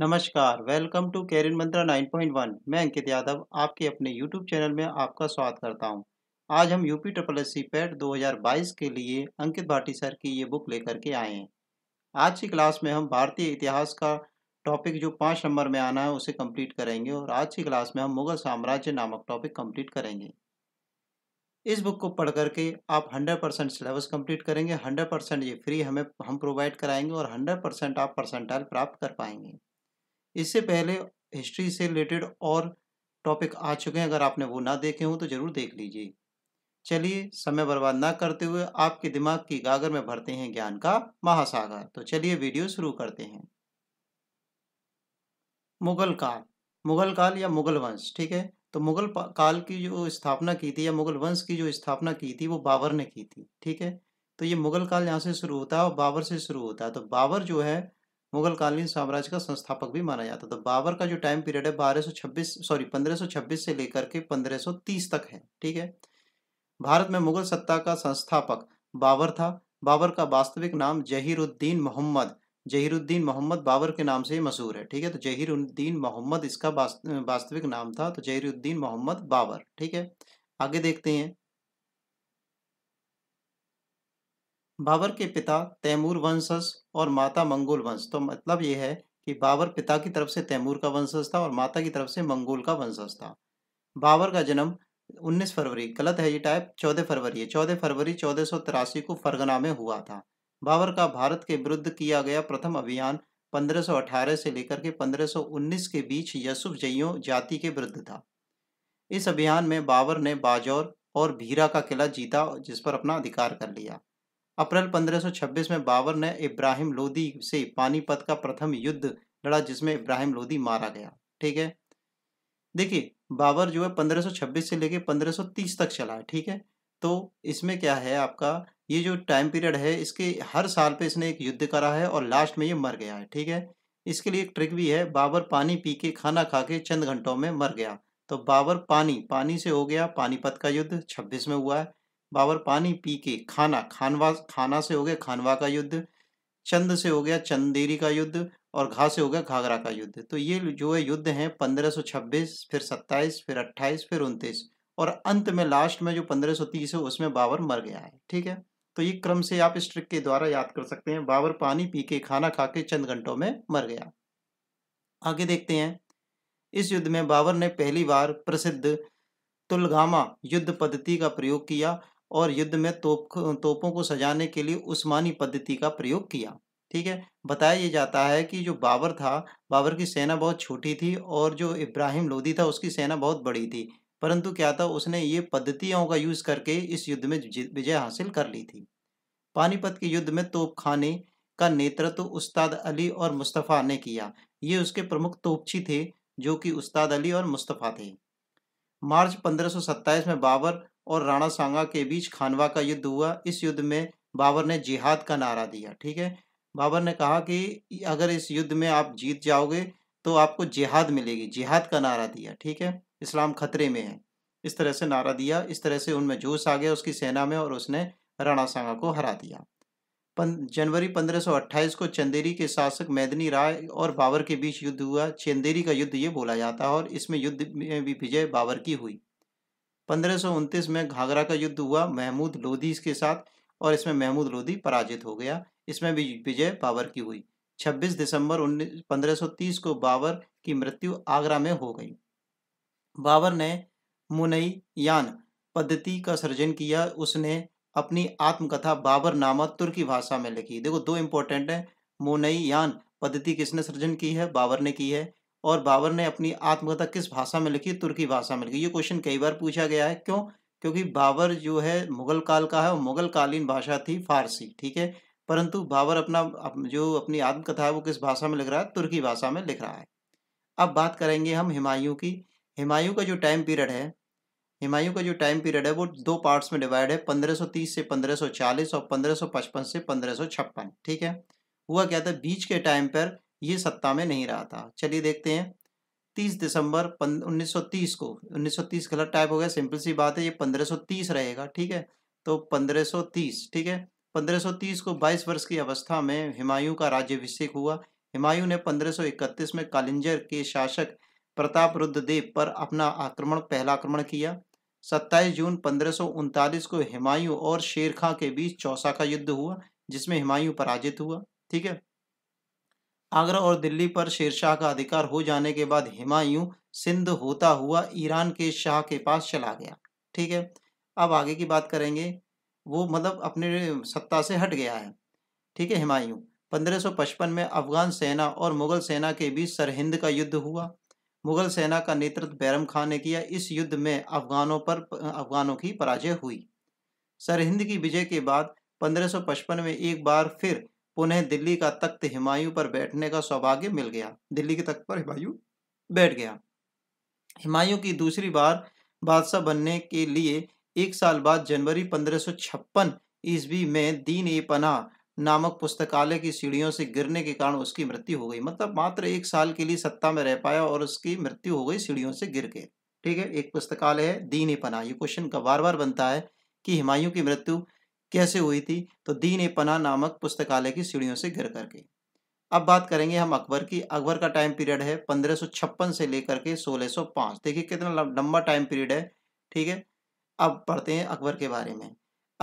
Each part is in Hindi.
नमस्कार वेलकम टू कैरियर मंत्रा 9.1 मैं अंकित यादव आपके अपने यूट्यूब चैनल में आपका स्वागत करता हूं आज हम UP triple S C PET दो के लिए अंकित भाटी सर की ये बुक लेकर के आए हैं आज की क्लास में हम भारतीय इतिहास का टॉपिक जो पाँच नंबर में आना है उसे कम्प्लीट करेंगे और आज की क्लास में हम मुगल साम्राज्य नामक टॉपिक कम्प्लीट करेंगे इस बुक को पढ़ करके आप 100 परसेंट सिलेबस कंप्लीट करेंगे 100 परसेंट ये फ्री हमें हम प्रोवाइड कराएंगे और 100 परसेंट आप परसेंटाइल प्राप्त कर पाएंगे इससे पहले हिस्ट्री से रिलेटेड और टॉपिक आ चुके हैं अगर आपने वो ना देखे हों तो ज़रूर देख लीजिए चलिए समय बर्बाद ना करते हुए आपके दिमाग की गागर में भरते हैं ज्ञान का महासागर तो चलिए वीडियो शुरू करते हैं मुगल काल मुगल काल या मुगल वंश ठीक है तो मुगल काल की जो स्थापना की थी या मुगल वंश की जो स्थापना की थी वो बाबर ने की थी ठीक है तो ये मुगल काल यहाँ से शुरू होता है और बाबर से शुरू होता है तो बाबर जो है मुगल कालीन साम्राज्य का संस्थापक भी माना जाता था बाबर का जो टाइम पीरियड है बारह छब्बीस सॉरी पंद्रह छब्बीस से लेकर के पंद्रह तीस तक है ठीक है भारत में मुगल सत्ता का संस्थापक बाबर था बाबर का वास्तविक नाम जहीरुद्दीन मोहम्मद जहीरुद्दीन मोहम्मद बाबर के नाम से ही मशहूर है ठीक है तो जहीरुद्दीन मोहम्मद इसका वास्तविक नाम था तो जहीरुद्दीन मोहम्मद बाबर ठीक है आगे देखते हैं बाबर के पिता तैमूर वंशज और माता मंगोल वंश तो मतलब ये है कि बाबर पिता की तरफ से तैमूर का वंशज था और माता की तरफ से मंगोल का वंशज था बाबर का जन्म 19 फरवरी गलत है ये टाइप 14 फरवरी है 14 फरवरी चौदह को फरगना में हुआ था बाबर का भारत के विरुद्ध किया गया प्रथम अभियान 1518 से लेकर के 1519 के बीच यसुफ जइयों जाति के विरुद्ध था इस अभियान में बाबर ने बाजौर और भीरा का किला जीता जिस पर अपना अधिकार कर लिया अप्रैल 1526 में बाबर ने इब्राहिम लोदी से पानीपत का प्रथम युद्ध लड़ा जिसमें इब्राहिम लोदी मारा गया ठीक है देखिए बाबर जो है 1526 से लेके 1530 तक चला है ठीक है तो इसमें क्या है आपका ये जो टाइम पीरियड है इसके हर साल पे इसने एक युद्ध करा है और लास्ट में ये मर गया है ठीक है इसके लिए एक ट्रिक भी है बाबर पानी पी के खाना खा के चंद घंटों में मर गया तो बाबर पानी पानी से हो गया पानीपत का युद्ध छब्बीस में हुआ है बाबर पानी पी के खाना खानवा खाना से हो गया खानवा का युद्ध चंद से हो गया चंदेरी का युद्ध और घा से हो गया घाघरा का युद्ध तो ये जो है युद्ध हैं 1526 फिर 27 फिर 28 फिर उनतीस और अंत में लास्ट में जो 1530 है उसमें बाबर मर गया है ठीक है तो ये क्रम से आप इस ट्रिक के द्वारा याद कर सकते हैं बाबर पानी पी के खाना खा के चंद घंटों में मर गया आगे देखते हैं इस युद्ध में बाबर ने पहली बार प्रसिद्ध तुलगामा युद्ध पद्धति का प्रयोग किया और युद्ध में तोप तोपों को सजाने के लिए उस्मानी पद्धति का प्रयोग किया ठीक है बताया ये जाता है कि जो बाबर था बाबर की सेना बहुत छोटी थी और जो इब्राहिम लोधी था उसकी सेना बहुत बड़ी थी परंतु क्या था उसने ये पद्धतियों का यूज़ करके इस युद्ध में विजय हासिल कर ली थी पानीपत के युद्ध में तोपखाने का नेतृत्व तो उस्ताद अली और मुस्तफ़ा ने किया ये उसके प्रमुख तोपची थे जो कि उस्ताद अली और मुस्तफ़ा थे मार्च 1527 में बाबर और राणा सांगा के बीच खानवा का युद्ध हुआ इस युद्ध में बाबर ने जिहाद का नारा दिया ठीक है बाबर ने कहा कि अगर इस युद्ध में आप जीत जाओगे तो आपको जिहाद मिलेगी जिहाद का नारा दिया ठीक है इस्लाम खतरे में है इस तरह से नारा दिया इस तरह से उनमें जोश आ गया उसकी सेना में और उसने राणा सांगा को हरा दिया जनवरी 1528 को चंदेरी के शासक मैदनी राय और बाबर के बीच युद्ध हुआ चंदेरी का युद्ध ये बोला जाता है और इसमें युद्ध में भी विजय बाबर की हुई पंद्रह में घाघरा का युद्ध हुआ महमूद लोधी के साथ और इसमें महमूद लोधी पराजित हो गया इसमें भी विजय बाबर की हुई 26 दिसंबर उन्नीस 1530 को बाबर की मृत्यु आगरा में हो गई बाबर ने मुनयान पद्धति का सृजन किया उसने अपनी आत्मकथा बाबर नामा तुर्की भाषा में लिखी देखो दो इंपॉर्टेंट है मुनयान पद्धति किसने सृजन की है बाबर ने की है और बाबर ने अपनी आत्मकथा किस भाषा में लिखी तुर्की भाषा में लिखी ये क्वेश्चन कई बार पूछा गया है क्यों क्योंकि बाबर जो है मुगल काल का है और मुगल कालीन भाषा थी फारसी ठीक है परंतु बाबर अपना जो अपनी आत्मकथा है वो किस भाषा में लिख रहा है तुर्की भाषा में लिख रहा है अब बात करेंगे हम हिमायूँ की हिमायूँ का जो टाइम पीरियड है हिमायूँ का जो टाइम पीरियड है वो दो पार्ट्स में डिवाइड है 1530 से 1540 और 1555 से छप्पन ठीक है हुआ क्या था बीच के टाइम पर ये सत्ता में नहीं रहा था चलिए देखते हैं 30 दिसंबर 1930 को 1930 गलत टाइप हो गया सिंपल सी बात है ये 1530 रहेगा ठीक है तो 1530 ठीक है 1530 को 22 वर्ष की अवस्था में हिमायूं का राज्यभिषेक हुआ हिमायूं ने 1531 में कालिंजर के शासक प्रताप रुद्रदेव पर अपना आक्रमण पहला आक्रमण किया 27 जून पंद्रह को हिमायूं और शेर के बीच चौसा का युद्ध हुआ जिसमें हिमायूं पराजित हुआ ठीक है आगरा और दिल्ली पर शेरशाह का अधिकार हो जाने के बाद हिमायूं सिंध होता हुआ ईरान के शाह के पास चला गया ठीक है अब आगे की बात करेंगे वो मतलब अपने सत्ता से हट गया है ठीक है हिमायूं 1555 में अफगान सेना और मुग़ल सेना के बीच सरहिंद का युद्ध हुआ मुग़ल सेना का नेतृत्व बैरम खान ने किया इस युद्ध में अफगानों पर अफगानों की पराजय हुई सरहिंद की विजय के बाद 1555 में एक बार फिर पुनः दिल्ली का तख्त हिमायू पर बैठने का सौभाग्य मिल गया दिल्ली के तख्त पर हिमायू बैठ गया हिमायूं की दूसरी बार बादशाह बनने के लिए एक साल बाद जनवरी पंद्रह सौ छप्पन ईस्वी में दीन ए पना नामक पुस्तकालय की सीढ़ियों से गिरने के कारण उसकी मृत्यु हो गई मतलब मात्र एक साल के लिए सत्ता में रह पाया और उसकी मृत्यु हो गई सीढ़ियों से गिर के ठीक है एक पुस्तकालय है दीन ए पना ये क्वेश्चन का बार बार बनता है कि हिमायूं की मृत्यु कैसे हुई थी तो दीन ए पना नामक पुस्तकालय की सीढ़ियों से गिर करके अब बात करेंगे हम अकबर की अकबर का टाइम पीरियड है पंद्रह से लेकर के 1605 देखिए कितना लंबा टाइम पीरियड है ठीक है अब पढ़ते हैं अकबर के बारे में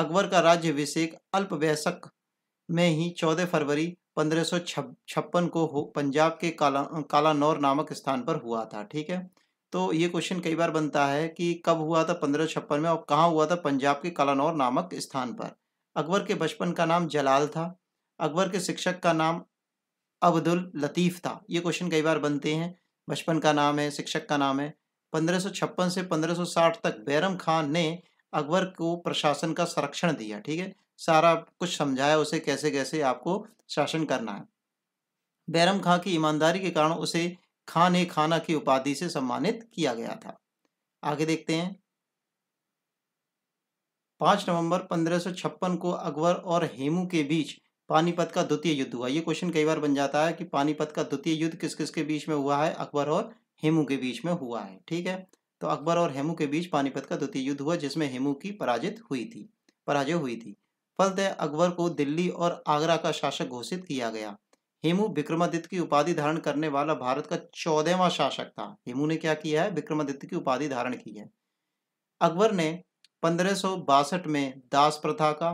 अकबर का राज्य अभिषेक अल्पवयस्क में ही 14 फरवरी पंद्रह को पंजाब के काला कालानौर नामक स्थान पर हुआ था ठीक है तो ये क्वेश्चन कई बार बनता है कि कब हुआ था पंद्रह में और कहाँ हुआ था पंजाब के कालानौर नामक स्थान पर अकबर के बचपन का नाम जलाल था अकबर के शिक्षक का नाम अब्दुल लतीफ़ था ये क्वेश्चन कई बार बनते हैं बचपन का नाम है शिक्षक का नाम है पंद्रह से पंद्रह तक बैरम खान ने अकबर को प्रशासन का संरक्षण दिया ठीक है सारा कुछ समझाया उसे कैसे कैसे आपको शासन करना है बैरम खां की ईमानदारी के कारण उसे खान ए खाना की उपाधि से सम्मानित किया गया था आगे देखते हैं पांच नवंबर पंद्रह को अकबर और हेमू के बीच पानीपत का द्वितीय युद्ध हुआ ये क्वेश्चन कई बार बन जाता है कि पानीपत का द्वितीय युद्ध किस किस के बीच में हुआ है अकबर और हेमू के बीच में हुआ है ठीक है तो अकबर और हेमू के बीच पानीपत का द्वितीय युद्ध हुआ जिसमें हेमू की पराजित हुई थी पराजय हुई थी फलत अकबर को दिल्ली और आगरा का शासक घोषित किया गया हेमू विक्रमादित्य की उपाधि धारण करने वाला भारत का चौदहवा शासक था हेमू ने क्या किया है विक्रमादित्य की उपाधि धारण की है अकबर ने पंद्रह में दास प्रथा का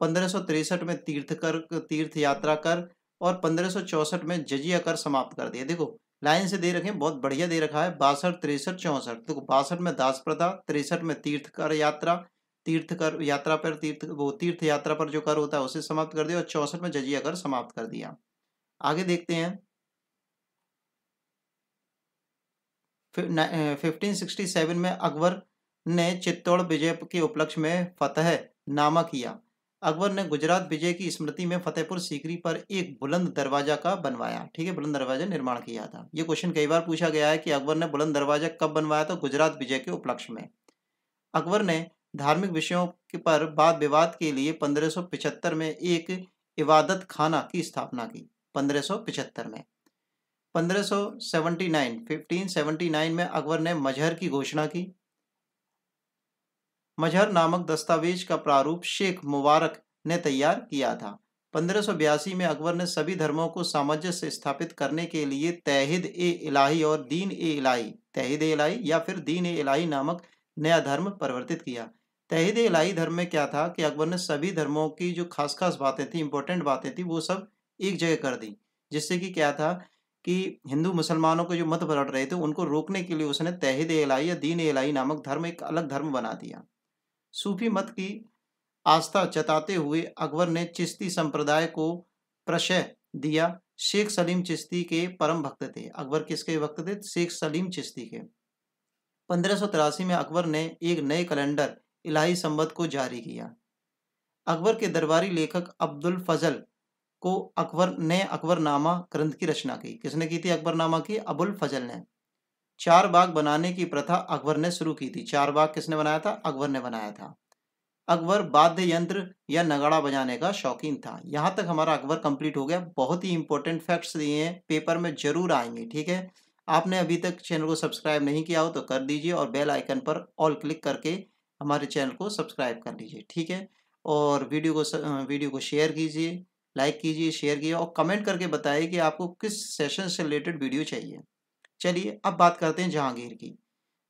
पंद्रह में तीर्थ कर तीर्थ यात्रा कर और पंद्रह में जजिया कर समाप्त कर दिया देखो लाइन से दे रखें बहुत बढ़िया दे रखा है बासठ तिरसठ चौंसठ देखो बासठ में दास प्रथा तिरसठ में तीर्थ कर यात्रा तीर्थ कर यात्रा पर तीर्थ वो तीर्थ यात्रा पर जो कर होता है उसे समाप्त कर दिया और चौसठ में जजिया कर समाप्त कर दिया आगे देखते हैं फिफ्टीन सिक्सटी सेवन में अकबर ने चित्तौड़ विजय के उपलक्ष्य में फतेह नामा किया अकबर ने गुजरात विजय की स्मृति में फतेहपुर सीकरी पर एक बुलंद दरवाजा का बनवाया ठीक है बुलंद दरवाजा निर्माण किया था ये क्वेश्चन कई बार पूछा गया है कि अकबर ने बुलंद दरवाजा कब बनवाया था गुजरात विजय के उपलक्ष्य में अकबर ने धार्मिक विषयों के पर वाद विवाद के लिए पंद्रह में एक इबादत खाना की स्थापना की पंद्रह में 1579 1579 में अकबर ने मजहर की घोषणा की मजहर नामक दस्तावेज का प्रारूप शेख मुबारक ने तैयार किया था पंद्रह में अकबर ने सभी धर्मों को सामंजस्य स्थापित करने के लिए तहिद ए इलाही और दीन ए इलाही तहिद ए इलाही या फिर दीन ए इलाही नामक नया धर्म परिवर्तित किया ए इलाही धर्म में क्या था कि अकबर ने सभी धर्मों की जो खास खास बातें थी इंपॉर्टेंट बातें थी वो सब एक जगह कर दी जिससे कि क्या था कि हिंदू मुसलमानों के जो मत पलट रहे थे उनको रोकने के लिए उसने तहिद ए इलाही या दीन इलाही नामक धर्म एक अलग धर्म बना दिया सूफी मत की आस्था जताते हुए अकबर ने चिश्ती संप्रदाय को प्रशय दिया शेख सलीम चिश्ती के परम भक्त थे अकबर किसके भक्त थे शेख सलीम चिश्ती के पंद्रह में अकबर ने एक नए कैलेंडर इलाही संबद को जारी किया अकबर के दरबारी लेखक अब्दुल फजल को अकबर ने अकबरनामा ग्रंथ की रचना की किसने की थी अकबरनामा की अबुल फजल ने चार बाग बनाने की प्रथा अकबर ने शुरू की थी चार बाग किसने बनाया था अकबर ने बनाया था अकबर वाद्य यंत्र या नगाड़ा बजाने का शौकीन था यहाँ तक हमारा अकबर कंप्लीट हो गया बहुत ही इंपॉर्टेंट फैक्ट्स दिए हैं पेपर में जरूर आएंगे ठीक है आपने अभी तक चैनल को सब्सक्राइब नहीं किया हो तो कर दीजिए और बेल आइकन पर ऑल क्लिक करके हमारे चैनल को सब्सक्राइब कर लीजिए ठीक है और वीडियो को वीडियो को शेयर कीजिए लाइक कीजिए शेयर कीजिए और कमेंट करके बताइए कि आपको किस सेशन से रिलेटेड वीडियो चाहिए चलिए अब बात करते हैं जहांगीर की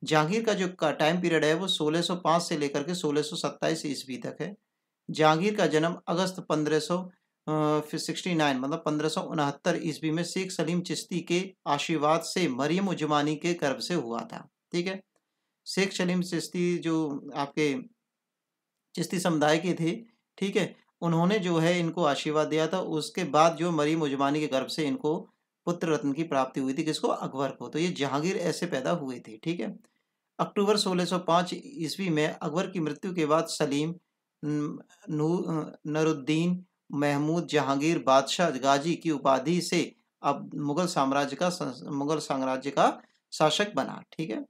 जहांगीर का जो टाइम पीरियड है वो 1605 से लेकर के 1627 सौ ईस्वी तक है जहांगीर का जन्म अगस्त 1569 मतलब पंद्रह ईस्वी में शेख सलीम चिश्ती के आशीर्वाद से मरियम उजमानी के गर्भ से हुआ था ठीक है शेख सलीम चिश्ती जो आपके चिश्ती समुदाय के थे ठीक है उन्होंने जो है इनको आशीर्वाद दिया था उसके बाद जो मरीम उजमानी के गर्भ से इनको पुत्र रत्न की प्राप्ति हुई थी किसको अकबर को तो ये जहांगीर ऐसे पैदा हुए थे ठीक है अक्टूबर 1605 ईस्वी में अकबर की मृत्यु के बाद सलीम नरुद्दीन महमूद जहांगीर बादशाह गाजी की उपाधि से अब मुगल साम्राज्य का मुगल साम्राज्य का शासक बना ठीक है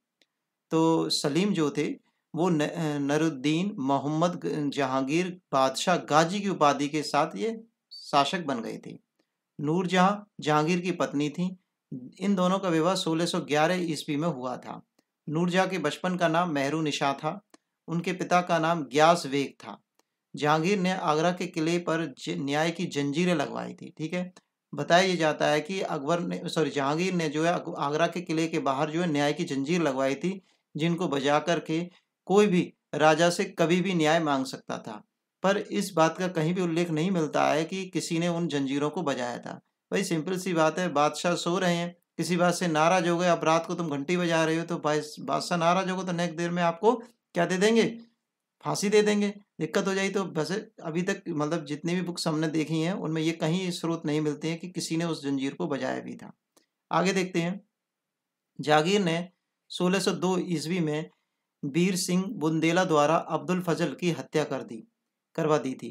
तो सलीम जो थे वो नरुद्दीन मोहम्मद जहांगीर बादशाह गाजी की उपाधि के साथ ये शासक बन गए थे नूरजहां जहांगीर की पत्नी थी इन दोनों का विवाह 1611 ईस्वी में हुआ था नूरजहाँ के बचपन का नाम मेहरू निशा था उनके पिता का नाम ग्यास वेग था जहांगीर ने आगरा के किले पर न्याय की जंजीरें लगवाई थी ठीक है बताया जाता है कि अकबर ने सॉरी जहांगीर ने जो है आगरा के किले के बाहर जो है न्याय की जंजीर लगवाई थी जिनको बजा करके कोई भी राजा से कभी भी न्याय मांग सकता था पर इस बात का कहीं भी उल्लेख नहीं मिलता है कि किसी ने उन जंजीरों को बजाया था भाई सिंपल सी बात है बादशाह सो रहे हैं किसी बात से नाराज हो गए अब रात को तुम घंटी बजा रहे हो तो बादशाह नाराज हो गए तो नेक्स्ट देर में आपको क्या दे देंगे फांसी दे देंगे दिक्कत हो जाए तो बस अभी तक मतलब जितनी भी बुक्स हमने देखी हैं उनमें ये कहीं स्रोत नहीं मिलते हैं कि किसी ने उस जंजीर को बजाया भी था आगे देखते हैं जागीर ने 1602 ईस्वी में वीर सिंह बुंदेला द्वारा अब्दुल फजल की हत्या कर दी करवा दी थी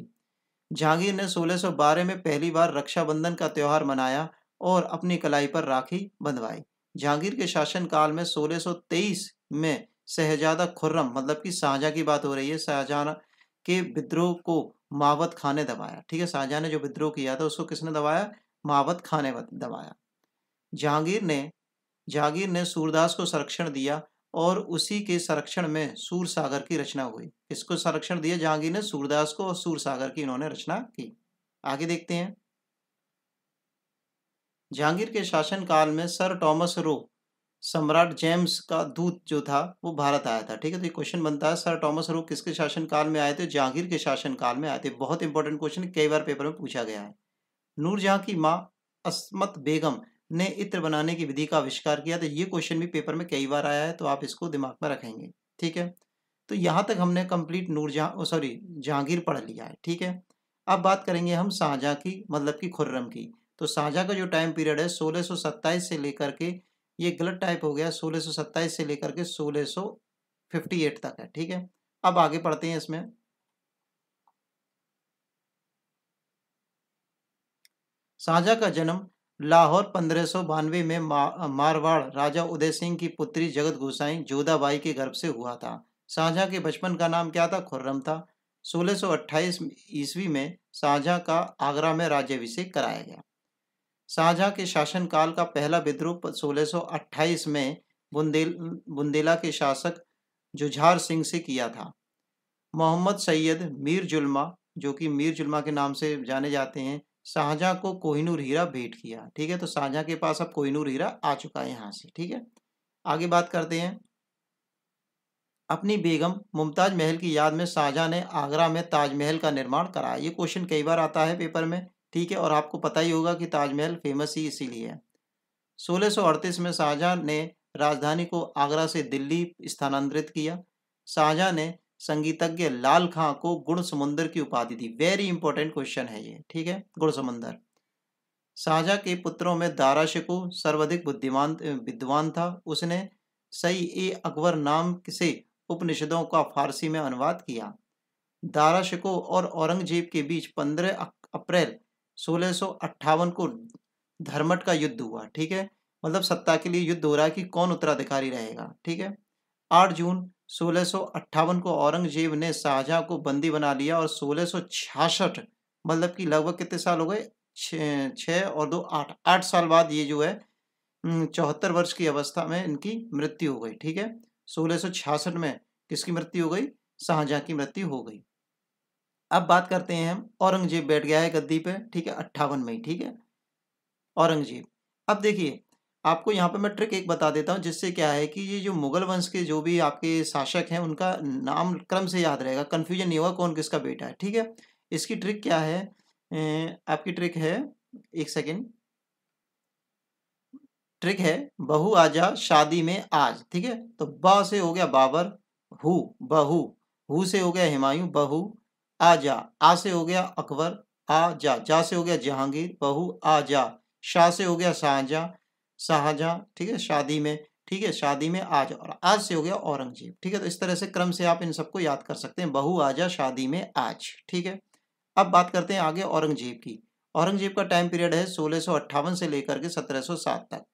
जहांगीर ने 1612 में पहली बार रक्षाबंधन का त्यौहार मनाया और अपनी कलाई पर राखी बंधवाई जहांगीर के शासनकाल में 1623 में शहजादा खुर्रम मतलब कि शाहजहा की बात हो रही है शाहजहा के विद्रोह को मावत खान ने दबाया ठीक है शाहजहा ने जो विद्रोह किया था उसको किसने दबाया मावत खान ने दबाया जहांगीर ने जहांगीर ने सूरदास को संरक्षण दिया और उसी के संरक्षण में सूर सागर की रचना हुई इसको संरक्षण दिया जहांगीर ने सूरदास को और सूर सागर की इन्होंने रचना की आगे देखते हैं जहांगीर के शासन काल में सर टॉमस रो सम्राट जेम्स का दूत जो था वो भारत आया था ठीक है तो ये क्वेश्चन बनता है सर टॉमस रो किसके शासन काल में आए थे जहांगीर के शासन काल में आए थे बहुत इंपॉर्टेंट क्वेश्चन कई बार पेपर में पूछा गया है नूरजहां की माँ असमत बेगम ने इत्र बनाने की विधि का आविष्कार किया तो ये क्वेश्चन भी पेपर में कई बार आया है तो आप इसको दिमाग में रखेंगे ठीक है तो यहाँ तक हमने कंप्लीट नूरजहाँ सॉरी जहांगीर पढ़ लिया है ठीक है अब बात करेंगे हम शाहजहाँ की मतलब कि खुर्रम की तो शाहजहाँ का जो टाइम पीरियड है सोलह से लेकर के ये गलत टाइप हो गया सोलह से लेकर के सोलह तक है ठीक है अब आगे पढ़ते हैं इसमें शाहजहाँ का जन्म लाहौर पंद्रह में मारवाड़ राजा उदय सिंह की पुत्री जगत गोसाई जोधाबाई के गर्भ से हुआ था शाहजहाँ के बचपन का नाम क्या था खुर्रम था 1628 ईस्वी में साझा का आगरा में राज्याभिषेक कराया गया साझा के शासनकाल का पहला विद्रोह 1628 में बुंदेल बुंदेला के शासक जुझार सिंह से किया था मोहम्मद सैयद मीर जुल्मा जो कि मीर जुल्मा के नाम से जाने जाते हैं शाहजहाँ को कोहिनूर हीरा भेंट किया ठीक है तो शाहजहाँ के पास अब कोहिनूर हीरा आ चुका है यहाँ से ठीक है आगे बात करते हैं अपनी बेगम मुमताज महल की याद में शाहजहाँ ने आगरा में ताजमहल का निर्माण कराया ये क्वेश्चन कई बार आता है पेपर में ठीक है और आपको पता ही होगा कि ताजमहल फेमस ही इसीलिए है सोलह में शाहजहाँ ने राजधानी को आगरा से दिल्ली स्थानांतरित किया शाहजहाँ ने संगीतज्ञ लाल खां को गुण समुंदर की उपाधि दी वेरी इंपॉर्टेंट क्वेश्चन है ये ठीक है गुण समुंदर शाहजहा के पुत्रों में दारा शिकु सर्वाधिक बुद्धिमान विद्वान था उसने सई ए अकबर नाम से उपनिषदों का फारसी में अनुवाद किया दारा शिको और औरंगजेब के बीच 15 अप्रैल सोलह को धर्मट का युद्ध हुआ ठीक है मतलब सत्ता के लिए युद्ध हो रहा है कि कौन उत्तराधिकारी रहेगा ठीक है आठ जून सोलह को औरंगजेब ने शाहजहां को बंदी बना लिया और सोलह मतलब कि लगभग कितने साल हो गए छ और दो आठ आठ साल बाद ये जो है चौहत्तर वर्ष की अवस्था में इनकी मृत्यु हो गई ठीक है सोलह में किसकी मृत्यु हो गई शाहजहां की मृत्यु हो गई अब बात करते हैं हम औरंगजेब बैठ गया है गद्दी पे ठीक है अट्ठावन में ठीक है औरंगजेब अब देखिए आपको यहाँ पे मैं ट्रिक एक बता देता हूँ जिससे क्या है कि ये जो मुगल वंश के जो भी आपके शासक हैं उनका नाम क्रम से याद रहेगा कन्फ्यूजन नहीं होगा कौन किसका बेटा है ठीक है इसकी ट्रिक क्या है आपकी ट्रिक है एक सेकेंड ट्रिक है बहू आजा शादी में आज ठीक है तो ब से हो गया बाबर हु बहू हु से हो गया हिमायूं बहू आजा आ से हो गया अकबर आ जा जा से हो गया जहांगीर बहु आजा शाह से हो गया शाहजहा शाहजहाँ ठीक है शादी में ठीक है शादी में आज और आज से हो गया औरंगजेब ठीक है तो इस तरह से क्रम से आप इन सबको याद कर सकते हैं बहू आजा शादी में आज ठीक है अब बात करते हैं आगे औरंगजेब की औरंगजेब का टाइम पीरियड है सोलह से लेकर के 1707 तक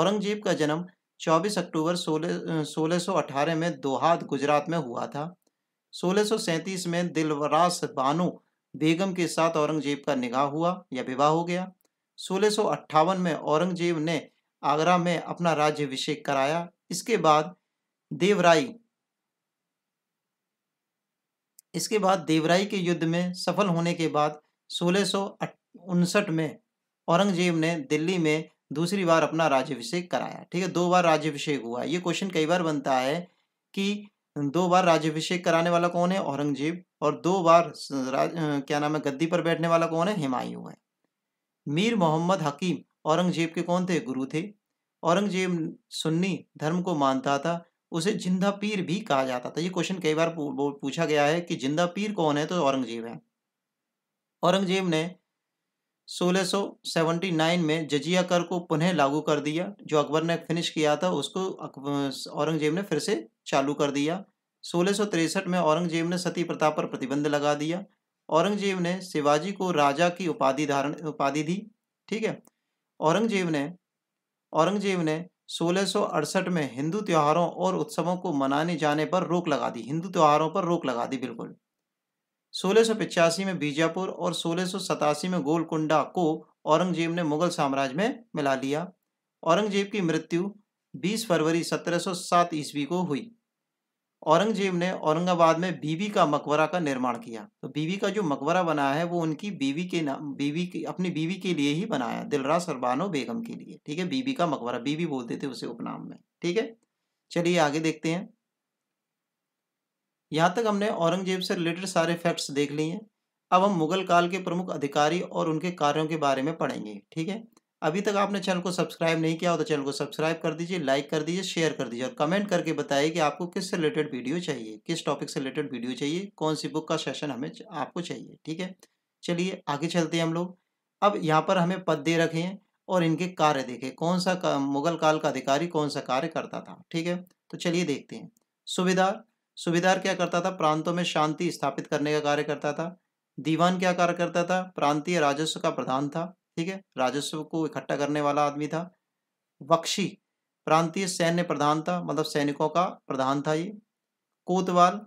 औरंगजेब का जन्म 24 अक्टूबर 16 सोलह में दोहाद गुजरात में हुआ था 1637 में दिलवरास बानो बेगम के साथ औरंगजेब का निगाह हुआ या विवाह हो गया सोलह में औरंगजेब ने आगरा में अपना राज्यभिषेक कराया इसके बाद देवराई इसके बाद देवराई के युद्ध में सफल होने के बाद सोलह में औरंगजेब ने दिल्ली में दूसरी बार अपना राज्यभिषेक कराया ठीक है दो बार राज्य अभिषेक हुआ ये क्वेश्चन कई बार बनता है कि दो बार राज्य अभिषेक कराने वाला कौन है औरंगजेब और दो बार क्या नाम है गद्दी पर बैठने वाला कौन है हिमायूं है मीर मोहम्मद हकीम औरंगजेब के कौन थे गुरु थे औरंगजेब सुन्नी धर्म को मानता था उसे जिंदा पीर भी कहा जाता था ये क्वेश्चन कई बार पूछा गया है कि जिंदा पीर कौन है तो औरंगजेब है औरंगजेब ने 1679 में जजिया कर को पुनः लागू कर दिया जो अकबर ने फिनिश किया था उसको औरंगजेब ने फिर से चालू कर दिया सोलह में औरंगजेब ने सती प्रथा पर प्रतिबंध लगा दिया औरंगजेब ने शिवाजी को राजा की उपाधि धारण उपाधि दी ठीक है औरंगजेब ने औरंगजेब ने सोलह में हिंदू त्योहारों और उत्सवों को मनाने जाने पर रोक लगा दी हिंदू त्योहारों पर रोक लगा दी बिल्कुल सोलह में बीजापुर और सोलह में गोलकुंडा को औरंगजेब ने मुगल साम्राज्य में मिला लिया औरंगजेब की मृत्यु 20 फरवरी 1707 ईस्वी को हुई औरंगजेब ने औरंगाबाद में बीवी का मकबरा का निर्माण किया तो बीवी का जो मकबरा बना है वो उनकी बीवी के नाम बीवी की अपनी बीवी के लिए ही बनाया दिलराज सरबानो बेगम के लिए ठीक है बीवी का मकबरा बीवी बोलते थे उसे उपनाम में ठीक है चलिए आगे देखते हैं यहाँ तक हमने औरंगजेब से रिलेटेड सारे फैक्ट्स देख लिए हैं अब हम मुगल काल के प्रमुख अधिकारी और उनके कार्यों के बारे में पढ़ेंगे ठीक है अभी तक आपने चैनल को सब्सक्राइब नहीं किया हो तो चैनल को सब्सक्राइब कर दीजिए लाइक कर दीजिए शेयर कर दीजिए और कमेंट करके बताइए कि आपको किस से रिलेटेड वीडियो चाहिए किस टॉपिक से रिलेटेड वीडियो चाहिए कौन सी बुक का सेशन हमें आपको चाहिए ठीक है चलिए आगे चलते हैं हम लोग अब यहाँ पर हमें पद दे रखे हैं और इनके कार्य देखे कौन सा का, मुगल काल का अधिकारी कौन सा कार्य करता था ठीक है तो चलिए देखते हैं सुबेदार सुबेदार क्या करता था प्रांतों में शांति स्थापित करने का कार्य करता था दीवान क्या कार्य करता था प्रांतीय राजस्व का प्रधान था ठीक है राजस्व को इकट्ठा करने वाला आदमी था बक्शी प्रांतीय सैन्य प्रधान था मतलब सैनिकों का प्रधान था ये कोतवाल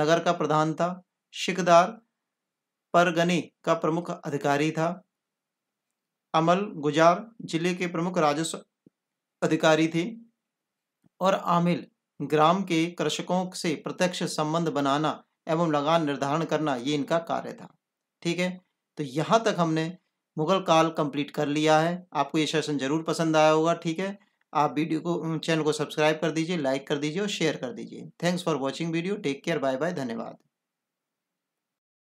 नगर का प्रधान था शिकदार परगने का प्रमुख अधिकारी था अमल गुजार जिले के प्रमुख राजस्व अधिकारी थे और आमिल ग्राम के कृषकों से प्रत्यक्ष संबंध बनाना एवं लगान निर्धारण करना ये इनका कार्य था ठीक है तो यहाँ तक हमने मुग़ल काल कंप्लीट कर लिया है आपको ये सेशन ज़रूर पसंद आया होगा ठीक है आप वीडियो को चैनल को सब्सक्राइब कर दीजिए लाइक कर दीजिए और शेयर कर दीजिए thanks for watching video take care bye bye धन्यवाद